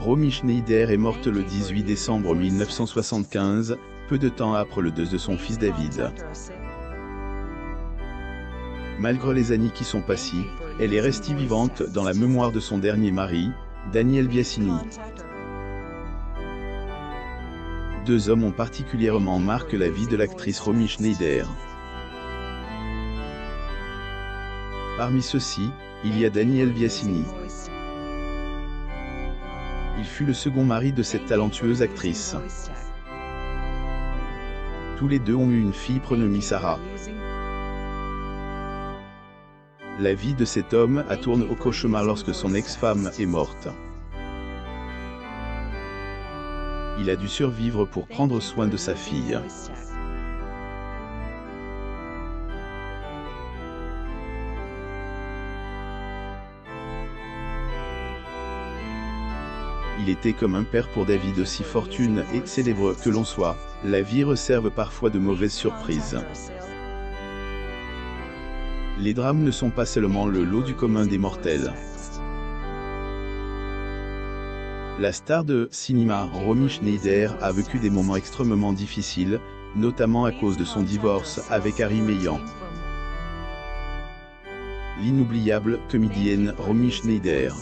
Romy Schneider est morte le 18 décembre 1975, peu de temps après le deuil de son fils David. Malgré les années qui sont passées, elle est restée vivante dans la mémoire de son dernier mari, Daniel Viassini. Deux hommes ont particulièrement marqué la vie de l'actrice Romy Schneider. Parmi ceux-ci, il y a Daniel Biassini le second mari de cette talentueuse actrice. Tous les deux ont eu une fille prénommée Sarah. La vie de cet homme a tourné au cauchemar lorsque son ex-femme est morte. Il a dû survivre pour prendre soin de sa fille. il était comme un père pour David aussi fortune et célèbre que l'on soit, la vie réserve parfois de mauvaises surprises. Les drames ne sont pas seulement le lot du commun des mortels. La star de cinéma Romy Schneider a vécu des moments extrêmement difficiles, notamment à cause de son divorce avec Harry Meillan. L'inoubliable comédienne Romy Schneider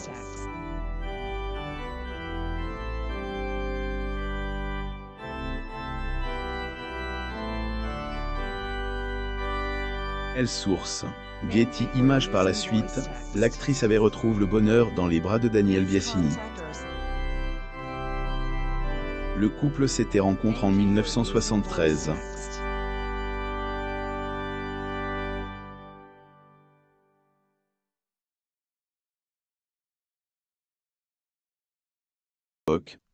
Source. Getty Images par la suite, l'actrice avait retrouvé le bonheur dans les bras de Daniel Biassini. Le couple s'était rencontré en 1973.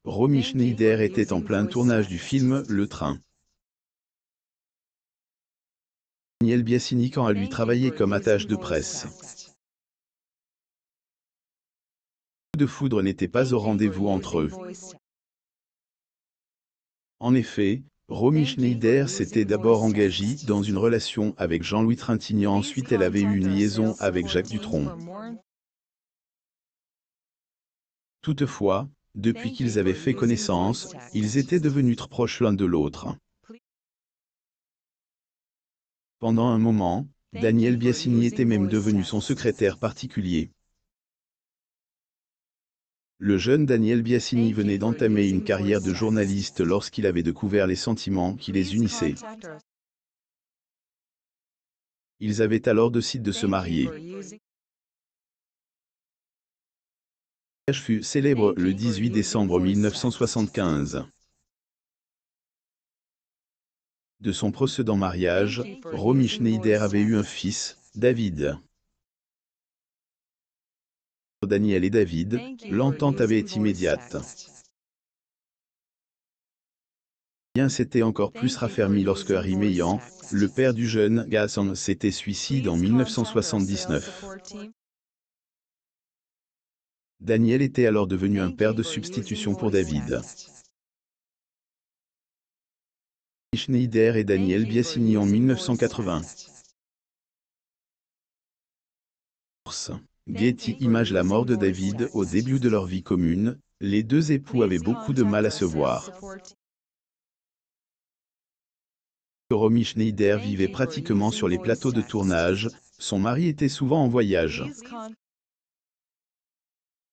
Romy Schneider était en plein tournage du film Le Train. Daniel Biassini quand à lui travailler comme attache de presse. De foudre n'était pas au rendez-vous entre eux. En effet, Romy Schneider s'était d'abord engagée dans une relation avec Jean-Louis Trintignant, ensuite elle avait eu une liaison avec Jacques Dutronc. Toutefois, depuis qu'ils avaient fait connaissance, ils étaient devenus proches l'un de l'autre. Pendant un moment, Daniel Biassini était même devenu son secrétaire particulier. Le jeune Daniel Biassini venait d'entamer une carrière de journaliste lorsqu'il avait découvert les sentiments qui les unissaient. Ils avaient alors décidé de se marier. Le mariage fut célèbre le 18 décembre 1975. de son précédent mariage, Romy Schneider avait eu un fils, David. Daniel et David, l'entente avait été immédiate. Bien s'était encore plus raffermi lorsque Harry Meyan, le père du jeune Gasson, s'était suicide en 1979. Daniel était alors devenu un père de substitution pour David. Schneider et Daniel Biassini en 1980. Getty image la mort de David au début de leur vie commune, les deux époux avaient beaucoup de mal à se voir. Romy Schneider vivait pratiquement sur les plateaux de tournage, son mari était souvent en voyage.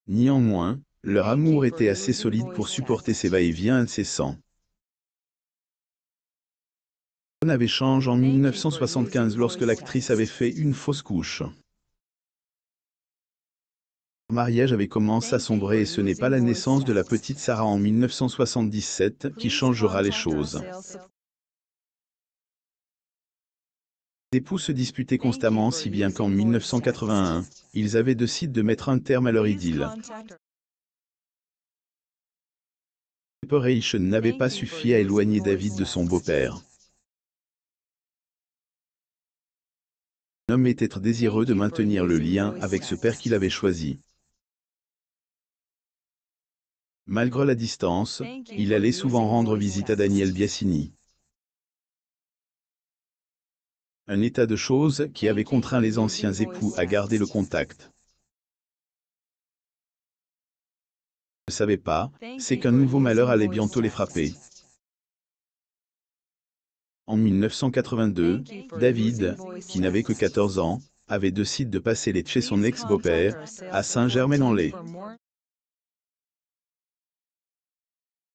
Néanmoins, leur amour était assez solide pour supporter ces va-et-vient incessants avait changé en 1975 lorsque l'actrice avait fait une fausse couche. Le mariage avait commencé à sombrer et ce n'est pas la naissance de la petite Sarah en 1977 qui changera les choses. Les époux se disputaient constamment si bien qu'en 1981, ils avaient décidé de mettre un terme à leur idylle. Separation n'avait pas suffi à éloigner David de son beau-père. désireux de maintenir le lien avec ce père qu'il avait choisi. Malgré la distance, il allait souvent rendre visite à Daniel Biassini. Un état de choses qui avait contraint les anciens époux à garder le contact. ne savait pas, c'est qu'un nouveau malheur allait bientôt les frapper. En 1982, David, qui n'avait que 14 ans, avait décidé de passer les chez son ex-beau-père, à Saint-Germain-en-Laye.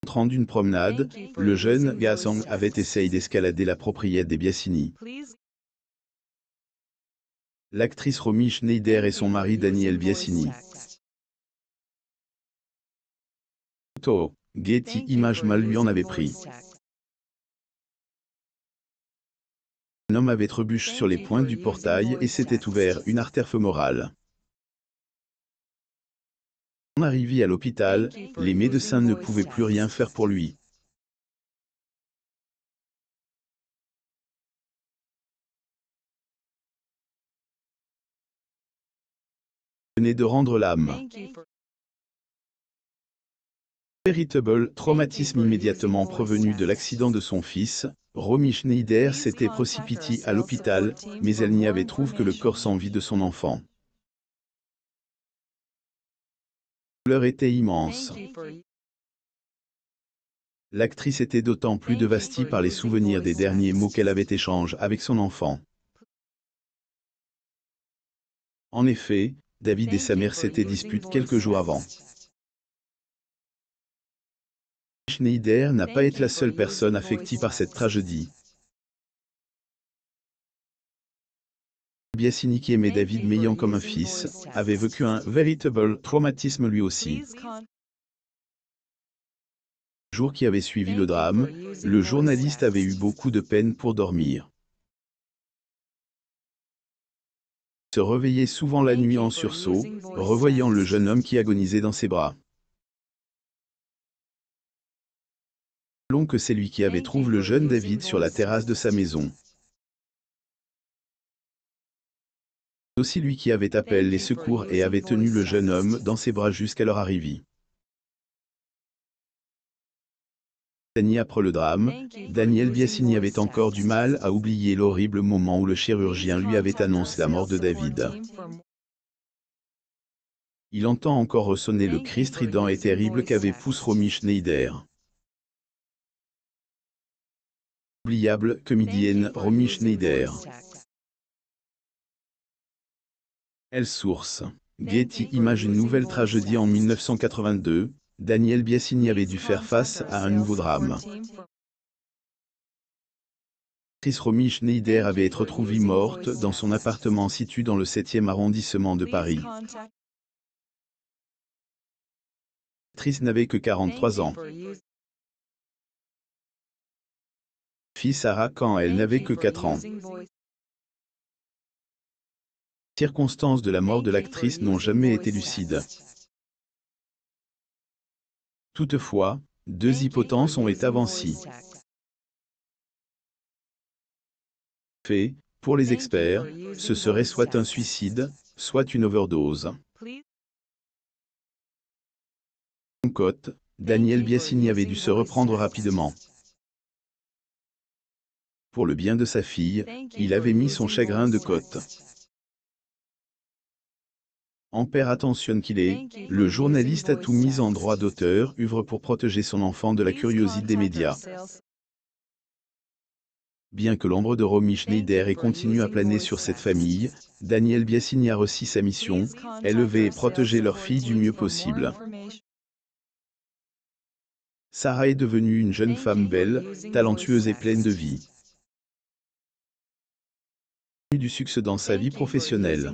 Entrant d'une promenade, le jeune Gasson avait essayé d'escalader la propriété des Biassini. L'actrice Romy Schneider et son mari Daniel Biassini. Getty Image mal lui en avait pris. Un homme avait trebuche sur les pointes du portail et s'était ouvert une artère femorale. En arrivé à l'hôpital, les médecins ne pouvaient plus rien faire pour lui. venait de rendre l'âme véritable traumatisme immédiatement provenu de l'accident de son fils, Romy Schneider s'était précipitée à l'hôpital, mais elle n'y avait trouvé que le corps sans vie de son enfant. La douleur était immense. L'actrice était d'autant plus devastée par les souvenirs des derniers mots qu'elle avait échangés avec son enfant. En effet, David et sa mère s'étaient disputés quelques jours avant. Neider n'a pas été la seule personne affectée par cette tragédie. qui aimait David m'ayant comme un fils, avait vécu un véritable traumatisme lui aussi. Le jour qui avait suivi le drame, le journaliste avait eu beaucoup de peine pour dormir. se réveillait souvent la nuit en sursaut, revoyant le jeune homme qui agonisait dans ses bras. Long que c'est lui qui avait trouvé le jeune David sur la terrasse de sa maison. Aussi lui qui avait appelé les secours et avait tenu le jeune homme dans ses bras jusqu'à leur arrivée. après le drame, Daniel Biassini avait encore du mal à oublier l'horrible moment où le chirurgien lui avait annoncé la mort de David. Il entend encore ressonner le cri strident et terrible qu'avait poussé Romy Schneider. comédienne Romy Schneider. Elle source. Getty image une nouvelle tragédie en 1982. Daniel Biassini avait dû faire face à un nouveau drame. Tris Romy Schneider avait été retrouvée morte dans son appartement situé dans le 7e arrondissement de Paris. Tris n'avait que 43 ans. Sarah quand elle n'avait que 4 ans. Circonstances de la mort de l'actrice n'ont jamais été lucides. Toutefois, deux hypothèses ont été avancées. Fait, pour les experts, ce serait soit un suicide, soit une overdose. Cote, Daniel Biasini avait dû se reprendre rapidement pour le bien de sa fille, il avait mis son chagrin de côte. père attention qu'il est, le journaliste a tout mis en droit d'auteur, œuvre pour protéger son enfant de la curiosité des médias. Bien que l'ombre de Romy Schneider ait continué à planer sur cette famille, Daniel Biassini a reçu sa mission, élever et protéger leur fille du mieux possible. Sarah est devenue une jeune femme belle, talentueuse et pleine de vie du succès dans sa vie professionnelle.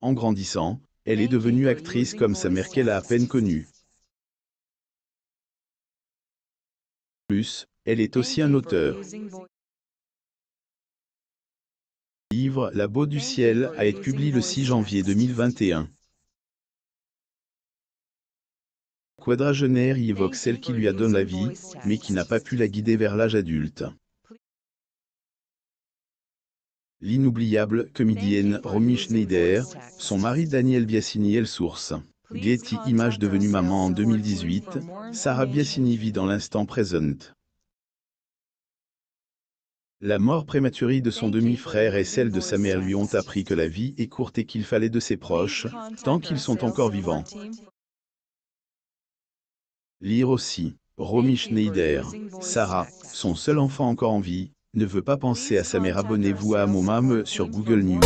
En grandissant, elle est devenue actrice comme sa mère qu'elle a à peine connue. Plus, elle est aussi un auteur. Le livre La Beau du Ciel a été publié le 6 janvier 2021. Quadragénaire y évoque celle qui lui a donné la vie, mais qui n'a pas pu la guider vers l'âge adulte l'inoubliable comédienne Romy Schneider, son mari Daniel Biassini est source. Getty Image devenue maman en 2018, Sarah Biassini vit dans l'instant présent. La mort prématurée de son demi-frère et celle de sa mère lui ont appris que la vie est courte et qu'il fallait de ses proches, tant qu'ils sont encore vivants. Lire aussi. Romy Schneider, Sarah, son seul enfant encore en vie, ne veut pas penser à sa mère, abonnez-vous à mon sur Google News.